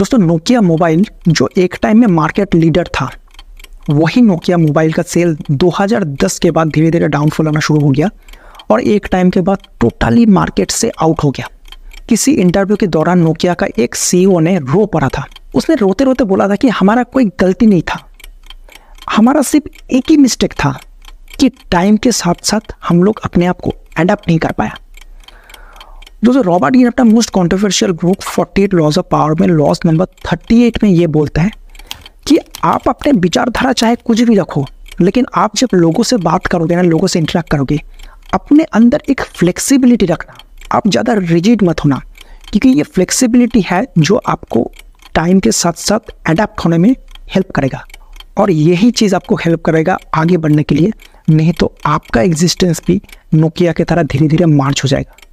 दोस्तों Nokia mobile जो एक टाइम में मार्केट लीडर था वही नोकिया मोबाइल का सेल 2010 के बाद धीरे धीरे डाउनफॉल आना शुरू हो गया और एक टाइम के बाद टोटली मार्केट से आउट हो गया किसी इंटरव्यू के दौरान नोकिया का एक सीईओ e ने रो पड़ा था उसने रोते रोते बोला था कि हमारा कोई गलती नहीं था हमारा सिर्फ एक ही मिस्टेक था कि टाइम के साथ साथ हम लोग अपने आप को एडप्ट नहीं कर पाया दोस्तों रॉबर्ट इन अपना most controversial forty 48 laws of power में लॉज नंबर 38 में ये बोलता है कि आप अपने विचारधारा चाहे कुछ भी रखो लेकिन आप जब लोगों से बात करोगे ना लोगों से इंटरेक्ट करोगे अपने अंदर एक फ्लेक्सिबिलिटी रखना आप ज़्यादा रिजिड मत होना क्योंकि ये फ्लेक्सिबिलिटी है जो आपको टाइम के साथ साथ अडेप्ट होने में हेल्प करेगा और यही चीज़ आपको हेल्प करेगा आगे बढ़ने के लिए नहीं तो आपका एग्जिस्टेंस भी नोकिया की तरह धीरे धीरे मार्च हो जाएगा